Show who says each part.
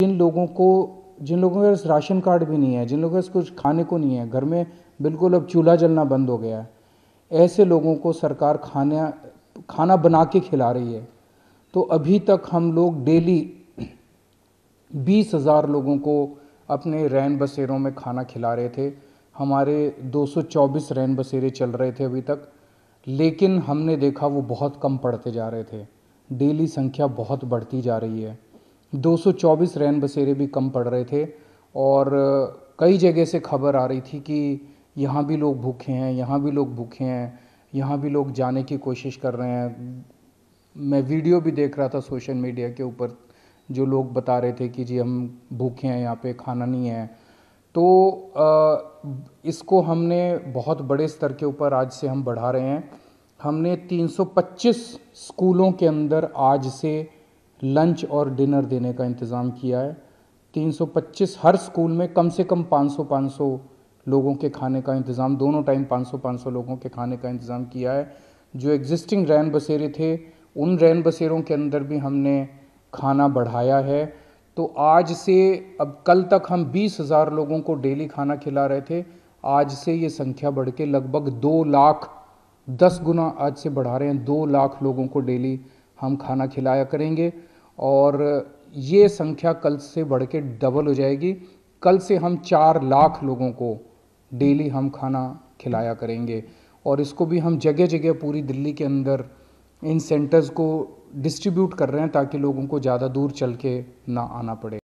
Speaker 1: जिन लोगों को जिन लोगों के पास राशन कार्ड भी नहीं है जिन लोगों के पास कुछ खाने को नहीं है घर में बिल्कुल अब चूल्हा जलना बंद हो गया है ऐसे लोगों को सरकार खाना खाना बना के खिला रही है तो अभी तक हम लोग डेली बीस हज़ार लोगों को अपने रैन बसेरों में खाना खिला रहे थे हमारे 224 रैन बसेरे चल रहे थे अभी तक लेकिन हमने देखा वो बहुत कम पड़ते जा रहे थे डेली संख्या बहुत बढ़ती जा रही है 224 रैन बसेरे भी कम पड़ रहे थे और कई जगह से खबर आ रही थी कि यहाँ भी लोग भूखे हैं यहाँ भी लोग भूखे हैं यहाँ भी लोग जाने की कोशिश कर रहे हैं मैं वीडियो भी देख रहा था सोशल मीडिया के ऊपर जो लोग बता रहे थे कि जी हम भूखे हैं यहाँ पे खाना नहीं है तो इसको हमने बहुत बड़े स्तर के ऊपर आज से हम बढ़ा रहे हैं हमने 325 स्कूलों के अंदर आज से लंच और डिनर देने का इंतज़ाम किया है 325 हर स्कूल में कम से कम 500 500 लोगों के खाने का इंतज़ाम दोनों टाइम 500 500 लोगों के खाने का इंतज़ाम किया है जो एग्जिस्टिंग रैन बसेरे थे उन रैन बसेरों के अंदर भी हमने खाना बढ़ाया है तो आज से अब कल तक हम बीस हज़ार लोगों को डेली खाना खिला रहे थे आज से ये संख्या बढ़ के लगभग दो लाख दस गुना आज से बढ़ा रहे हैं दो लाख लोगों को डेली हम खाना खिलाया करेंगे और ये संख्या कल से बढ़ के डबल हो जाएगी कल से हम चार लाख लोगों को डेली हम खाना खिलाया करेंगे और इसको भी हम जगह जगह पूरी दिल्ली के अंदर इन सेंटर्स को डिस्ट्रीब्यूट कर रहे हैं ताकि लोगों को ज़्यादा दूर चल के ना आना पड़े